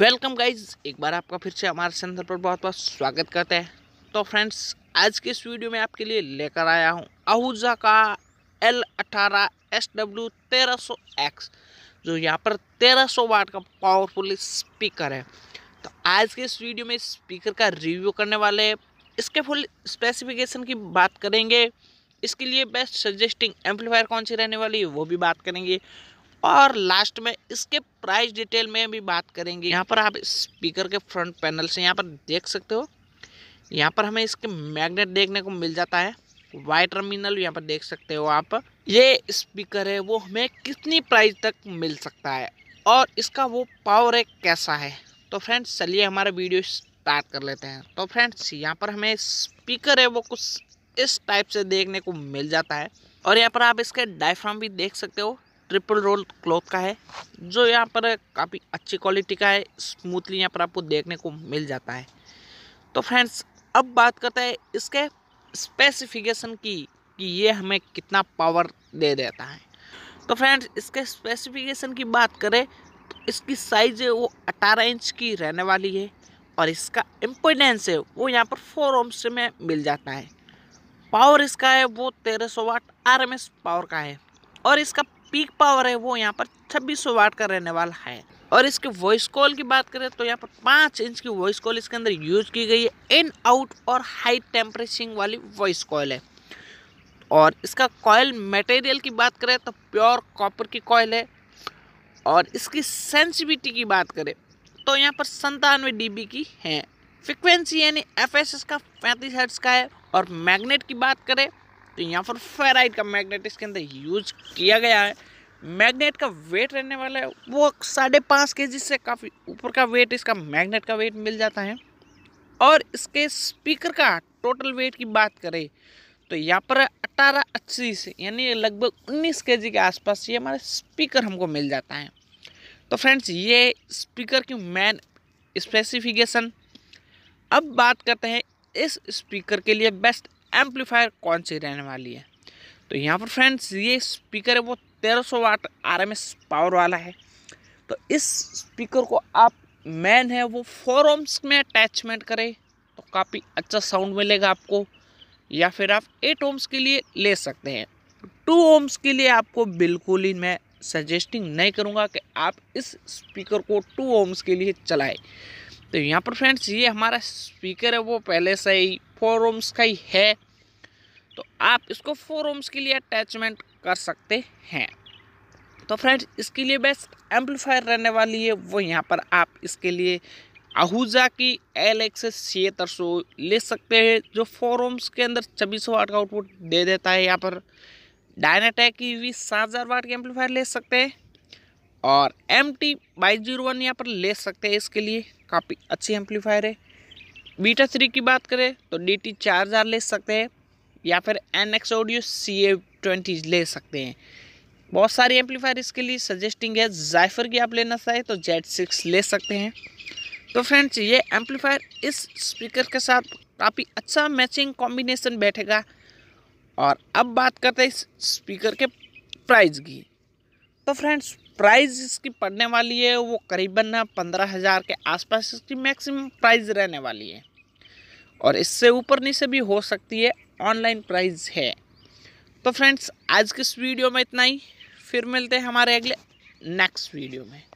welcome guys एक बार आपका फिर से हमारे चैनल पर बहुत बहुत स्वागत करते हैं तो फ्रेंड्स आज के इस वीडियो में आपके लिए लेकर आया हूँ आहूजा का एल अठारह एस डब्ल्यू तेरह सौ एक्स जो यहाँ पर तेरह सौ वाट का पावरफुल स्पीकर है तो आज के इस वीडियो में स्पीकर का रिव्यू करने वाले इसके फुल स्पेसिफिकेशन की बात करेंगे इसके लिए बेस्ट सजेस्टिंग एम्पलीफायर कौन सी रहने वाली है वो भी बात करेंगे और लास्ट में इसके प्राइस डिटेल में भी बात करेंगे यहाँ पर आप स्पीकर के फ्रंट पैनल से यहाँ पर देख सकते हो यहाँ पर हमें इसके मैग्नेट देखने को मिल जाता है वाई टर्मिनल यहाँ पर देख सकते हो आप ये स्पीकर है वो हमें कितनी प्राइस तक मिल सकता है और इसका वो पावर है कैसा है तो फ्रेंड्स चलिए हमारा वीडियो स्टार्ट कर लेते हैं तो फ्रेंड्स यहाँ पर हमें स्पीकर है वो कुछ इस टाइप से देखने को मिल जाता है और यहाँ पर आप इसके डायफ्राम भी देख सकते हो ट्रिपल रोल क्लॉथ का है जो यहाँ पर काफ़ी अच्छी क्वालिटी का है स्मूथली यहाँ पर आपको देखने को मिल जाता है तो फ्रेंड्स अब बात करते हैं इसके स्पेसिफिकेशन की कि ये हमें कितना पावर दे देता है तो फ्रेंड्स इसके स्पेसिफिकेशन की बात करें तो इसकी साइज़ है वो 18 इंच की रहने वाली है और इसका इम्पोर्टेंस है वो यहाँ पर फोर ओम्स में मिल जाता है पावर इसका है वो 1300 वाट आर पावर का है और इसका पीक पावर है वो यहाँ पर सौ वाट का रहने वाला है और इसके वॉइस कॉल की बात करें तो यहाँ पर पाँच इंच की वॉइस कॉल इसके अंदर यूज की गई है इन आउट और हाई टेम्परेचिंग वाली वॉइस कॉल है और इसका कॉयल मटेरियल की बात करें तो प्योर कॉपर की कॉयल है और इसकी सेंसिटिविटी की बात करें तो यहाँ पर संतानवे डी की है फ्रिक्वेंसी यानी एफ एस पैंतीस हर्ट्स का है और मैग्नेट की बात करें तो यहाँ पर फेराइट का मैग्नेट इसके अंदर यूज किया गया है मैग्नेट का वेट रहने वाला है वो साढ़े पाँच के से काफ़ी ऊपर का वेट इसका मैग्नेट का वेट मिल जाता है और इसके स्पीकर का टोटल वेट की बात करें तो यहाँ पर अट्ठारह अस्सी से यानी लगभग उन्नीस के के आसपास ये हमारे स्पीकर हमको मिल जाता है तो फ्रेंड्स ये स्पीकर की मैन स्पेसिफिकेशन अब बात करते हैं इस स्पीकर के लिए बेस्ट एम्पलीफायर कौन सी रहने वाली है तो यहाँ पर फ्रेंड्स ये स्पीकर है वो 1300 वाट एस पावर वाला है तो इस स्पीकर को आप मैन है वो फोर ओम्स में अटैचमेंट करें तो काफ़ी अच्छा साउंड मिलेगा आपको या फिर आप एट ओम्स के लिए ले सकते हैं टू ओम्स के लिए आपको बिल्कुल ही मैं सजेस्टिंग नहीं करूँगा कि आप इस स्पीकर को टू ओम्स के लिए चलाएं तो यहाँ पर फ्रेंड्स ये हमारा स्पीकर है वो पहले से ही फोर ओम्स का ही है तो आप इसको फोर ओम्स के लिए अटैचमेंट कर सकते हैं तो फ्रेंड्स इसके लिए बेस्ट एम्पलीफायर रहने वाली है वो यहाँ पर आप इसके लिए आहूजा की एल एक्स छिहत्तर सौ ले सकते हैं जो फोर ओम्स के अंदर छब्बीस वाट का आउटपुट दे देता है यहाँ पर डायनाटैक की भी सात हज़ार वाट के एम्पलीफायर ले सकते हैं और एम टी बाईस जीरो वन यहाँ पर ले सकते हैं इसके लिए काफ़ी अच्छी एम्पलीफायर है बीटा थ्री की बात करें तो डी टी चार हज़ार ले सकते हैं या फिर N X audio C A twenty ले सकते हैं बहुत सारे एम्पलीफायर इसके लिए सजेस्टिंग है जायफर की आप लेना चाहें तो जेड सिक्स ले सकते हैं तो फ्रेंड्स ये एम्पलीफायर इस स्पीकर के साथ काफ़ी अच्छा मैचिंग कॉम्बिनेशन बैठेगा और अब बात करते हैं इस स्पीकर के प्राइस की तो फ्रेंड्स प्राइस इसकी पड़ने वाली है वो करीबन पंद्रह हज़ार के आसपास इसकी मैक्सिमम प्राइस रहने वाली है और इससे ऊपर नीचे भी हो सकती है ऑनलाइन प्राइस है तो फ्रेंड्स आज के इस वीडियो में इतना ही फिर मिलते हैं हमारे अगले नेक्स्ट वीडियो में